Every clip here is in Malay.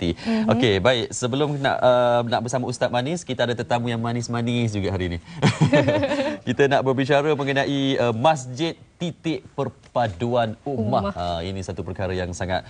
hati. Mm-hmm. Okey, baik. Sebelum nak uh, nak bersama Ustaz Manis, kita ada tetamu yang manis-manis juga hari ini. kita nak berbicara mengenai uh, masjid titik perpaduan Umah. umat. Ha, ini satu perkara yang sangat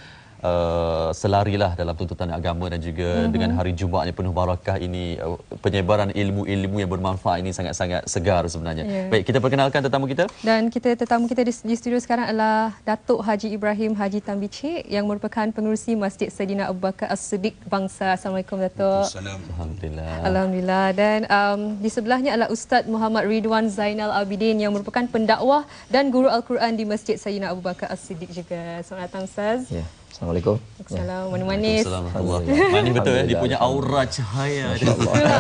uh, selarilah dalam tuntutan agama dan juga mm-hmm. dengan hari Jumaat yang penuh barakah ini uh, penyebaran ilmu-ilmu yang bermanfaat ini sangat-sangat segar sebenarnya. Yeah. Baik, kita perkenalkan tetamu kita. Dan kita tetamu kita di, di studio sekarang adalah Datuk Haji Ibrahim Haji Tambici yang merupakan pengurusi Masjid Sayyidina Abu Bakar As-Siddiq Bangsa. Assalamualaikum Datuk. Alhamdulillah. Alhamdulillah. Dan um, di sebelahnya adalah Ustaz Muhammad Ridwan Zainal Abidin yang merupakan pendakwah dan guru Al-Quran di Masjid Sayyidina Abu Bakar As-Siddiq juga. Selamat datang Ustaz. Yeah. Assalamualaikum. Assalamualaikum. manis manis. Assalamualaikum. Manis betul ya? Dia punya aura cahaya.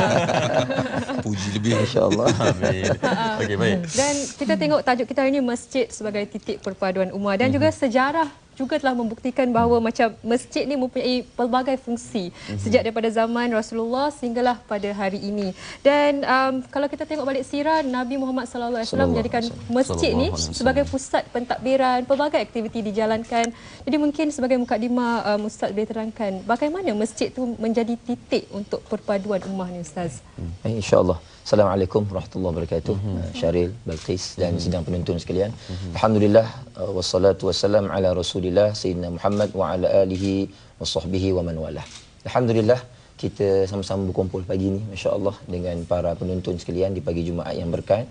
Puji lebih. InsyaAllah. Amin. Okey, baik. Dan kita tengok tajuk kita hari ini, Masjid sebagai titik perpaduan umat. Dan mhm. juga sejarah juga telah membuktikan bahawa hmm. macam masjid ni mempunyai pelbagai fungsi hmm. sejak daripada zaman Rasulullah sehinggalah pada hari ini. Dan um, kalau kita tengok balik sirah Nabi Muhammad sallallahu alaihi wasallam menjadikan masjid ni sebagai pusat pentadbiran pelbagai aktiviti dijalankan. Jadi mungkin sebagai mukadimah um, ustaz boleh terangkan bagaimana masjid tu menjadi titik untuk perpaduan ummah ni ustaz. Hmm. Eh, InsyaAllah. Assalamualaikum warahmatullahi wabarakatuh. Mm-hmm. Uh, Syaril, Balqis dan mm-hmm. sidang penonton sekalian. Mm-hmm. Alhamdulillah uh, wassalatu wassalam ala Rasulillah Rasulullah Sayyidina Muhammad wa ala alihi wa sahbihi wa man walah. Alhamdulillah kita sama-sama berkumpul pagi ini masya-Allah dengan para penonton sekalian di pagi Jumaat yang berkat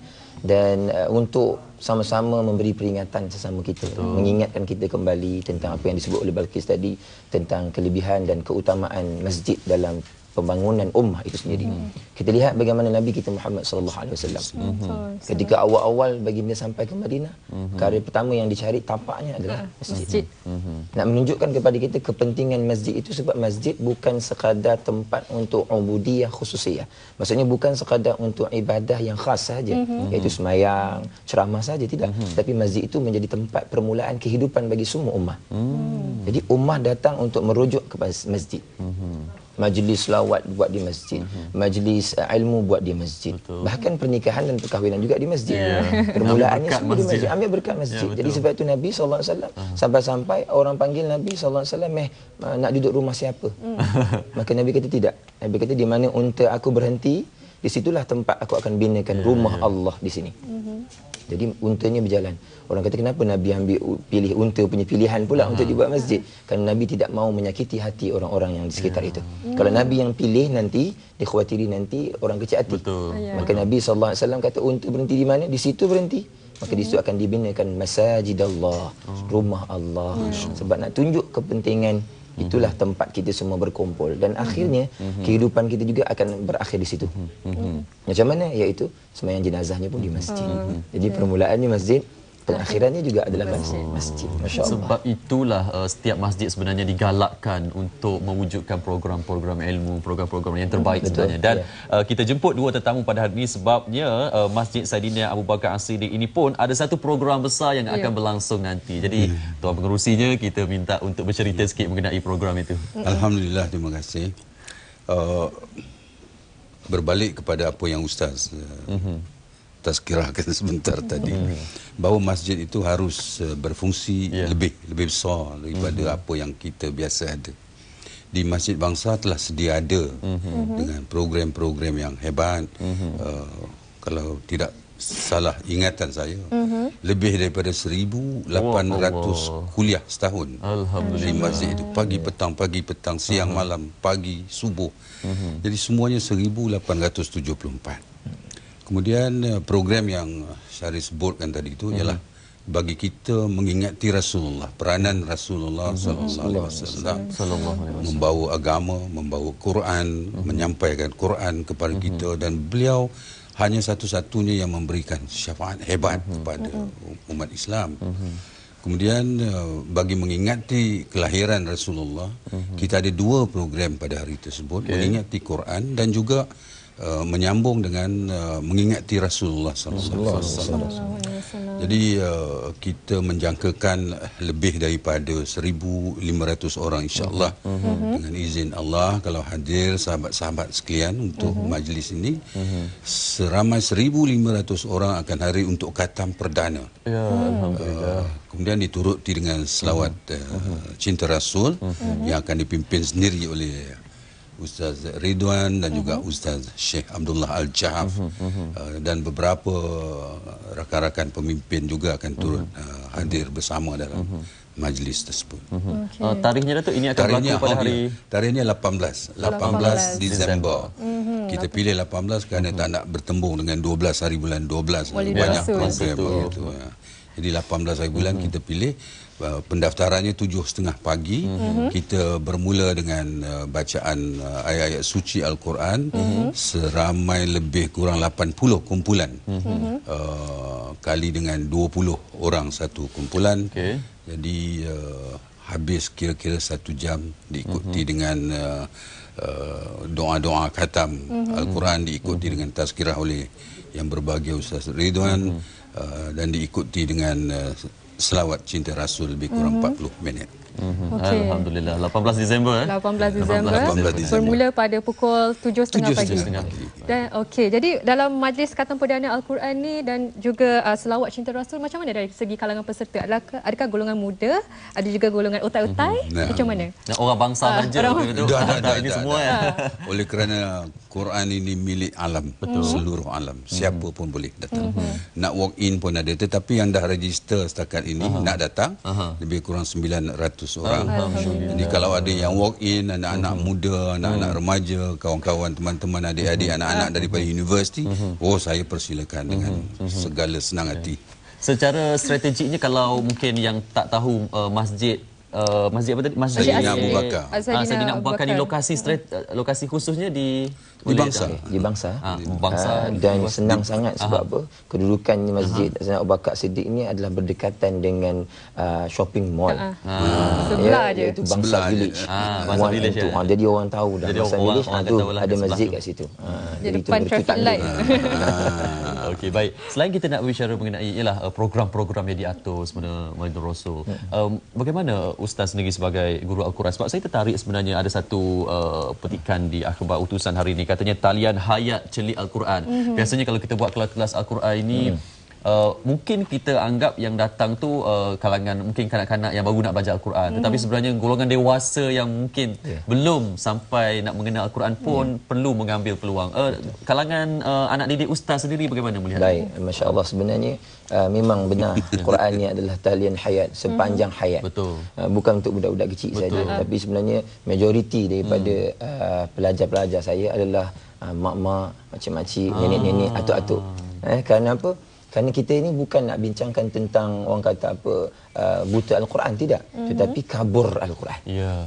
dan uh, untuk sama-sama memberi peringatan sesama kita Betul. mengingatkan kita kembali tentang apa yang disebut oleh Balkis tadi tentang kelebihan dan keutamaan masjid dalam pembangunan ummah itu sendiri. Hmm. Kita lihat bagaimana Nabi kita Muhammad sallallahu alaihi wasallam. Hmm. Ketika awal-awal bagi dia sampai ke Madinah, hmm. kali pertama yang dicari tapaknya adalah ha, masjid. masjid. Hmm. Nak menunjukkan kepada kita kepentingan masjid itu sebab masjid bukan sekadar tempat untuk ubudiyah khususiyah. Maksudnya bukan sekadar untuk ibadah yang khas saja, mhm. hmm. iaitu semayang, ceramah saja tidak, hmm. tapi masjid itu menjadi tempat permulaan kehidupan bagi semua ummah. Hmm. Jadi ummah datang untuk merujuk kepada masjid. Hmm majlis lawat buat di masjid mhm. majlis eh, ilmu buat di masjid betul. bahkan pernikahan dan perkahwinan juga di masjid yeah. permulaannya semua di masjid ambil berkat masjid yeah, jadi sebab itu Nabi SAW mhm. sampai-sampai orang panggil Nabi SAW eh nak duduk rumah siapa hmm. maka Nabi kata tidak Nabi kata di mana unta aku berhenti disitulah tempat aku akan binakan yeah, rumah yeah. Allah di sini mm-hmm. Jadi untanya berjalan. Orang kata kenapa Nabi ambil pilih unta punya pilihan pula ha. untuk ah. dibuat masjid? Ha. Kerana Nabi tidak mahu menyakiti hati orang-orang yang di sekitar ya. itu. Ya. Kalau Nabi yang pilih nanti, dikhawatiri nanti orang kecil hati. Betul. Ah, ya. Maka Nabi saw. alaihi kata unta berhenti di mana? Di situ berhenti. Maka di situ akan dibinakan masjid Allah, oh. rumah Allah. Ya. Sebab nak tunjuk kepentingan Itulah tempat kita semua berkumpul dan mhm. akhirnya mhm. kehidupan kita juga akan berakhir di situ. Mhm. Macam mana? Iaitu semayang jenazahnya pun di masjid. Jadi permulaannya masjid, pengakhirannya juga adalah masjid. masjid. Masya Allah. Sebab itulah uh, setiap masjid sebenarnya digalakkan untuk mewujudkan program-program ilmu, program-program yang terbaik Betul. sebenarnya. Dan yeah. uh, kita jemput dua tetamu pada hari ini sebabnya uh, Masjid Saidina Abu Bakar As-Siddiq ini pun ada satu program besar yang yeah. akan ya. berlangsung nanti. Jadi yeah. tuan pengurusinya kita minta untuk bercerita ya. sikit mengenai program itu. Alhamdulillah, terima kasih. Uh, berbalik kepada apa yang ustaz uh, mm-hmm tazkirahkan sebentar tadi hmm. bahawa masjid itu harus eh, berfungsi yeah. lebih lebih besar daripada mm-hmm. apa yang kita biasa ada di masjid bangsa telah sedia ada mm-hmm. dengan program-program yang hebat mm-hmm. uh, kalau tidak salah ingatan saya mm-hmm. lebih daripada 1800 kuliah setahun di masjid itu pagi ya. petang pagi petang siang mm-hmm. malam pagi subuh mm-hmm. jadi semuanya 1874 Kemudian eh, program yang Syari sebutkan tadi itu mhm. ialah hmm. bagi kita mengingati Rasulullah, peranan Rasulullah hmm. membawa agama, membawa Quran, mhm. menyampaikan Quran kepada mhm. kita dan beliau hanya satu-satunya yang memberikan syafaat hebat kepada umat Islam. Kemudian eh, bagi mengingati kelahiran Rasulullah, kita ada dua program pada hari tersebut, okay. mengingati Quran dan juga Uh, menyambung dengan uh, mengingati Rasulullah SAW. Jadi uh, kita menjangkakan lebih daripada 1,500 orang insyaAllah uh-huh. dengan izin Allah kalau hadir sahabat-sahabat sekalian untuk uh-huh. majlis ini. Uh-huh. Seramai 1,500 orang akan hari untuk katam perdana. Ya, uh-huh. Alhamdulillah. Uh, kemudian dituruti dengan selawat uh-huh. uh, cinta Rasul uh-huh. yang akan dipimpin sendiri oleh Ustaz Ridwan dan juga uh mhm. -huh. Ustaz Sheikh Abdullah Al Jahaf uh mhm, -huh. Mhm, uh, dan beberapa rakan-rakan pemimpin juga akan turut uh, hadir bersama dalam uh -huh. majlis tersebut. Uh -huh. okay. uh, tarikhnya tu ini akan tarikhnya, berlaku pada hari tarikhnya 18 18 Disember. Uh -huh. Kita pilih 18 kerana uh -huh. tak nak bertembung dengan 12 hari bulan 12 Wali banyak program itu. Ya. Jadi 18 hari bulan uh -huh. kita pilih Uh, pendaftarannya tujuh setengah pagi. Mm -hmm. Kita bermula dengan uh, bacaan uh, ayat-ayat uh, suci Al-Quran. Mm -hmm. Seramai lebih kurang 80 kumpulan. Mm -hmm. uh, kali dengan 20 orang satu kumpulan. Okay. Jadi uh, habis kira-kira satu jam diikuti mm -hmm. dengan... Uh, uh doa-doa uh, khatam mm -hmm. Al-Quran diikuti mm -hmm. dengan tazkirah oleh yang berbahagia Ustaz Ridwan mm -hmm. uh, dan diikuti dengan uh, selawat cinta Rasul lebih kurang mm -hmm. 40 minit. Mhm. Okay. Alhamdulillah. 18 Disember eh. 18 Disember. Bermula pada pukul 7.30 pagi. 7.30. Dan okey, jadi dalam majlis kata perdana Al-Quran ni dan juga uh, selawat cinta Rasul macam mana dari segi kalangan peserta? Adakah adakah golongan muda? Ada juga golongan otai-otai? Mhm. Nah. Macam mana? Nah, orang bangsa uh, saja. Orang... Dah, dah, dah, dah, ini semua ya. Oleh kerana Quran ini milik alam, Betul. seluruh alam. Mhm. Siapa pun boleh datang. Mm-hmm. Nak walk in pun ada tetapi yang dah register setakat ini uh-huh. nak datang uh-huh. lebih kurang 900 Orang. Jadi kalau ada yang walk in, anak-anak hmm. muda, anak-anak hmm. remaja, kawan-kawan, teman-teman, adik-adik, hmm. anak-anak daripada universiti, oh saya persilakan dengan segala senang hati. Secara strategiknya kalau mungkin yang tak tahu uh, masjid uh, masjid apa tadi masjid Sayyidina Abu Bakar. Ah, ah Abu Bakar di lokasi lokasi khususnya di di bangsa ah, ha. di bangsa, ha, bangsa uh, dan bangsa, senang di, sangat sebab aha. apa kedudukan masjid Hasan Abu Bakar Siddiq ni adalah berdekatan dengan uh, shopping mall uh, sebelah ya, je itu bangsa sebelah village ha, bangsa village itu. Ha, ya. jadi orang tahu dah jadi bangsa orang, village orang ha, tu lah ada masjid tu. kat situ ha, jadi depan traffic light okey baik selain kita nak berbicara mengenai ialah eh, program-program yang diatur sebenarnya Malik Rosul hmm. bagaimana ustaz sendiri sebagai guru al-Quran sebab saya tertarik sebenarnya ada satu eh, petikan di akhbar utusan hari ini katanya talian hayat celik Al-Quran. Mm-hmm. Biasanya kalau kita buat kelas-kelas Al-Quran ini mm uh, mungkin kita anggap yang datang tu uh, kalangan mungkin kanak-kanak yang baru nak belajar Al-Quran hmm tetapi sebenarnya golongan dewasa yang mungkin yeah. belum sampai nak mengenal Al-Quran pun yeah. perlu mengambil peluang. Uh, kalangan uh, anak didik ustaz sendiri bagaimana melihat? Baik, masya-Allah sebenarnya uh, memang benar Al-Quran ni adalah talian hayat sepanjang hmm hayat. Betul. Uh, bukan untuk budak-budak kecil saja tapi sebenarnya majoriti daripada mm. uh, pelajar-pelajar saya adalah uh, mak-mak, macam macam ah. nenek-nenek, atuk-atuk. Eh, kerana apa? kerana kita ini bukan nak bincangkan tentang orang kata apa uh, buta al-Quran tidak mm-hmm. tetapi kabur al-Quran ya yeah.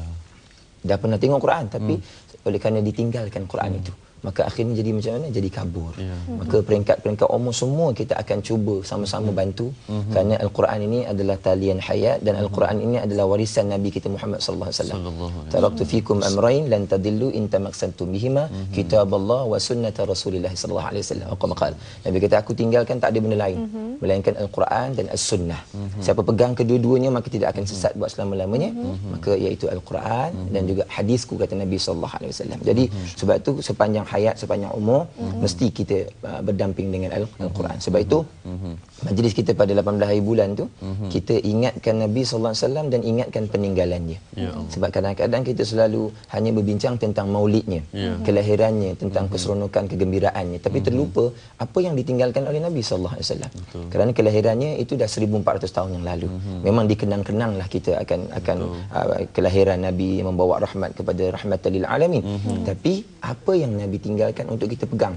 dah pernah tengok Quran tapi mm. oleh kerana ditinggalkan Quran mm. itu maka akhirnya jadi macam mana jadi kabur yeah. mm-hmm. maka peringkat-peringkat umur semua kita akan cuba sama-sama mm-hmm. bantu mm-hmm. kerana al-Quran ini adalah talian hayat dan mhm. al-Quran ini adalah warisan Nabi kita Muhammad sallallahu alaihi wasallam taraktu fikum amrayn lan tadillu in tamaksantum bihima mhm. kitab Allah wa sunnat Rasulillah sallallahu alaihi wasallam Nabi kata aku tinggalkan tak ada benda lain mm-hmm melainkan Al-Quran dan As-Sunnah. Mm-hmm. Siapa pegang kedua-duanya maka tidak akan sesat mm-hmm. buat selama-lamanya. Mm-hmm. Maka iaitu Al-Quran mm-hmm. dan juga hadisku kata Nabi sallallahu alaihi wasallam. Jadi mm-hmm. sebab itu sepanjang hayat sepanjang umur mm-hmm. mesti kita uh, berdamping dengan Al-Quran. Sebab mm-hmm. itu mm-hmm. majlis kita pada 18 hari bulan tu mm-hmm. kita ingatkan Nabi sallallahu alaihi wasallam dan ingatkan peninggalannya. Ya sebab kadang-kadang kita selalu hanya berbincang tentang maulidnya, ya. kelahirannya, tentang mm-hmm. keseronokan kegembiraannya tapi mm-hmm. terlupa apa yang ditinggalkan oleh Nabi sallallahu alaihi wasallam kerana kelahirannya itu dah 1400 tahun yang lalu hmm memang dikenang-kenanglah kita akan akan uh, kelahiran nabi yang membawa rahmat kepada rahmatan lil alamin hmm tapi apa yang nabi tinggalkan untuk kita pegang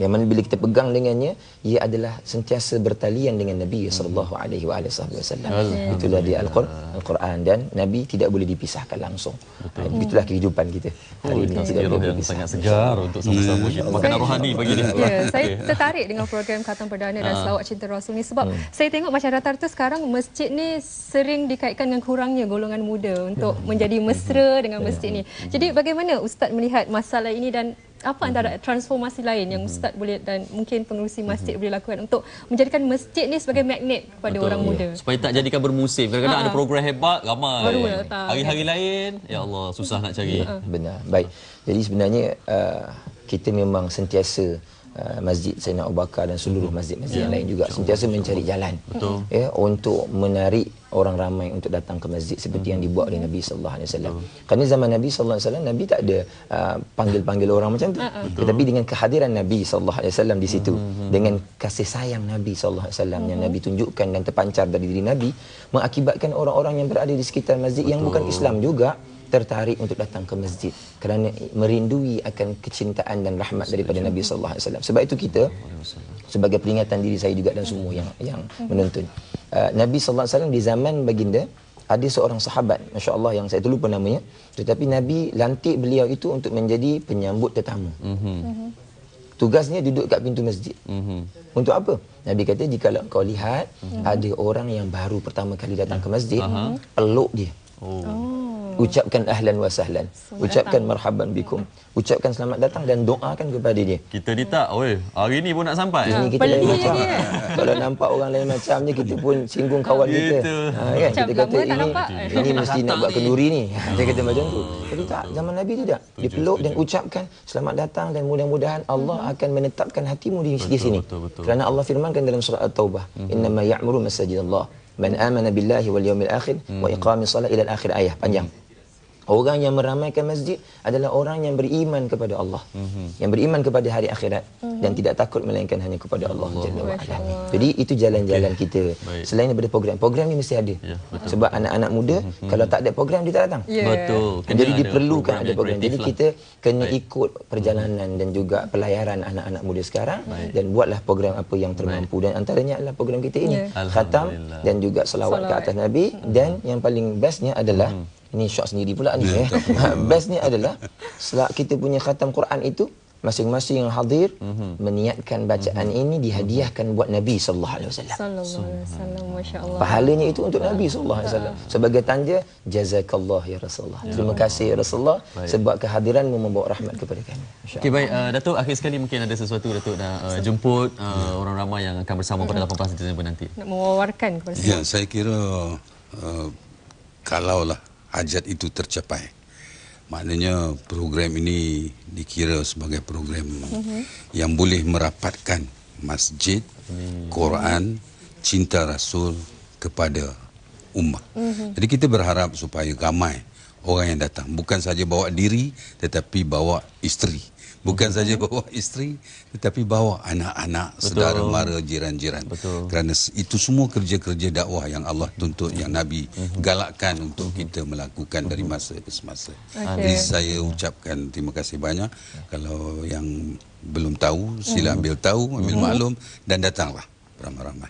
yang mana bila kita pegang dengannya ia adalah sentiasa bertalian dengan Nabi hmm. SAW. alaihi wa Itulah dia Al-Quran dan Nabi tidak boleh dipisahkan langsung. Ah, itulah kehidupan kita. Oh, hari oh, ini kita boleh sangat segar untuk sama-sama yeah. Hmm. rohani ya, bagi dia. saya tertarik dengan program Khatam Perdana dan ah. Selawat Cinta Rasul ni sebab hmm. saya tengok macam rata-rata sekarang masjid ni sering dikaitkan dengan kurangnya golongan muda untuk menjadi mesra dengan masjid ni. Jadi bagaimana ustaz melihat masalah ini dan apa mhm. antara hmm. transformasi lain yang mhm. ustaz hmm. boleh dan mungkin pengurusi masjid hmm. boleh lakukan untuk menjadikan masjid ni sebagai mhm. magnet kepada Betul. orang muda supaya tak jadikan bermusim kadang-kadang ha. ada program hebat ramai Baru lah, hari-hari lain ya Allah susah nak cari ya, benar baik jadi sebenarnya uh, kita memang sentiasa Uh, masjid Sayyidina Abu Bakar dan seluruh masjid-masjid ya, yang lain juga insya'allah, sentiasa mencari jalan betul. ya untuk menarik orang ramai untuk datang ke masjid seperti yang dibuat oleh Nabi sallallahu alaihi wasallam. Kerana zaman Nabi sallallahu alaihi wasallam Nabi tak ada uh, panggil-panggil orang macam tu. Tetapi dengan kehadiran Nabi sallallahu alaihi wasallam di situ, hmm. dengan kasih sayang Nabi sallallahu alaihi wasallam yang mm-hmm. Nabi tunjukkan dan terpancar dari diri Nabi, mengakibatkan orang-orang yang berada di sekitar masjid Betul. yang bukan Islam juga tertarik untuk datang ke masjid kerana merindui akan kecintaan dan rahmat daripada Nabi sallallahu alaihi wasallam. Sebab itu kita sebagai peringatan diri saya juga dan semua yang yang hmm. menonton. Uh, Nabi sallallahu alaihi wasallam di zaman baginda ada seorang sahabat masya-Allah yang saya terlupa namanya tetapi Nabi lantik beliau itu untuk menjadi penyambut tetamu. Mm-hmm. Tugasnya duduk kat pintu masjid. Mm-hmm. Untuk apa? Nabi kata jika kau lihat mm-hmm. ada orang yang baru pertama kali datang ke masjid, mm-hmm. peluk dia. oh ucapkan ahlan wa sahlan selamat ucapkan datang. marhaban bikum ucapkan selamat datang dan doakan kepada dia kita ni tak weh hari ni pun nak sampai ini kita lain macam kalau nampak orang lain macam ni kita pun singgung kawan kita ha kan macam kita kata ini nampak. ini mesti nak buat kenduri ni ha, dia kata macam tu tapi tak zaman nabi tidak dipeluk dan ucapkan selamat datang dan mudah-mudahan Allah mhm. akan menetapkan hatimu di sini betul, betul, kerana Allah firmankan dalam surah at-taubah mhm. innama ya'muru masajidallah man amana billahi wal yawmil akhir wa mhm. iqamil salat ila al akhir ayat panjang Orang yang meramaikan masjid adalah orang yang beriman kepada Allah. Mm -hmm. Yang beriman kepada hari akhirat. Mm -hmm. Dan tidak takut melainkan hanya kepada Allah. Allah. Jadi itu jalan-jalan okay. kita. Baik. Selain daripada program. Program ni mesti ada. Ya, Sebab anak-anak muda, mm -hmm. kalau tak ada program, dia tak datang. Yeah. Betul. Kena Jadi ada diperlukan ada program. Jadi lah. kita kena Baik. ikut perjalanan mm -hmm. dan juga pelayaran anak-anak muda sekarang. Baik. Dan buatlah program apa yang termampu. Baik. Dan antaranya adalah program kita ini. Yeah. Khatam dan juga selawat, selawat ke atas Nabi. Mm -hmm. Dan yang paling bestnya adalah... Mm -hmm. Ini syok sendiri pula ni ya, eh. Best ni adalah setelah kita punya khatam Quran itu masing-masing yang hadir mm-hmm. meniatkan bacaan mm-hmm. ini dihadiahkan buat Nabi sallallahu alaihi wasallam. Sallallahu alaihi wasallam masya Pahalanya itu untuk Nabi sallallahu alaihi wasallam. Sebagai tanda jazakallah ya Rasulullah. Ya. Terima kasih ya Rasulullah baik. sebab kehadiranmu membawa rahmat kepada kami. Okay, baik uh, Datuk akhir sekali mungkin ada sesuatu Datuk nak uh, jemput uh, orang ramai yang akan bersama pada 18 mhm. Disember nanti. Nak mewawarkan kepada saya. Ya saya kira uh, kalaulah hajat itu tercapai. Maknanya program ini dikira sebagai program uh-huh. yang boleh merapatkan masjid, hmm. Quran, cinta Rasul kepada umat. Uh-huh. Mhm. Jadi kita berharap supaya ramai orang yang datang. Bukan saja bawa diri tetapi bawa isteri bukan saja bawa isteri tetapi bawa anak-anak saudara mara jiran-jiran kerana itu semua kerja-kerja dakwah yang Allah tuntut yang Nabi mhm. galakkan untuk mhm. kita melakukan dari mhm. masa ke semasa okay. jadi saya ucapkan terima kasih banyak ya. kalau yang belum tahu sila ambil tahu ambil maklum dan datanglah ramai-ramai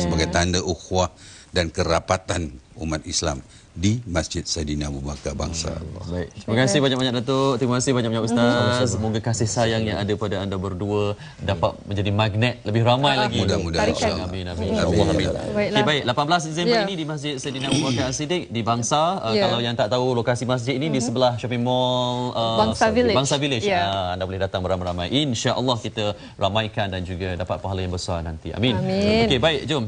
sebagai tanda ukhuwah dan kerapatan umat Islam di Masjid Saidina Abu Bakar Bangsa. Baik. Terima kasih banyak-banyak Datuk. Terima kasih banyak-banyak Ustaz. Semoga kasih sayang yang ada pada anda berdua dapat menjadi magnet lebih ramai lagi. Mudah-mudahan insya-Allah. Amin amin. Allah amin. Okay, baik, 18 Disember ya. ini di Masjid Saidina Abu Bakar Siddiq di Bangsa. Uh, ya. kalau yang tak tahu lokasi masjid ini di mhm. sebelah shopping mall uh, Bangsa Village. Bangsa Village. Yeah. Ya. Uh, anda boleh datang beramai-ramai. Insya-Allah kita ramaikan dan juga dapat pahala yang besar nanti. Amin. amin. Okey, baik, jom.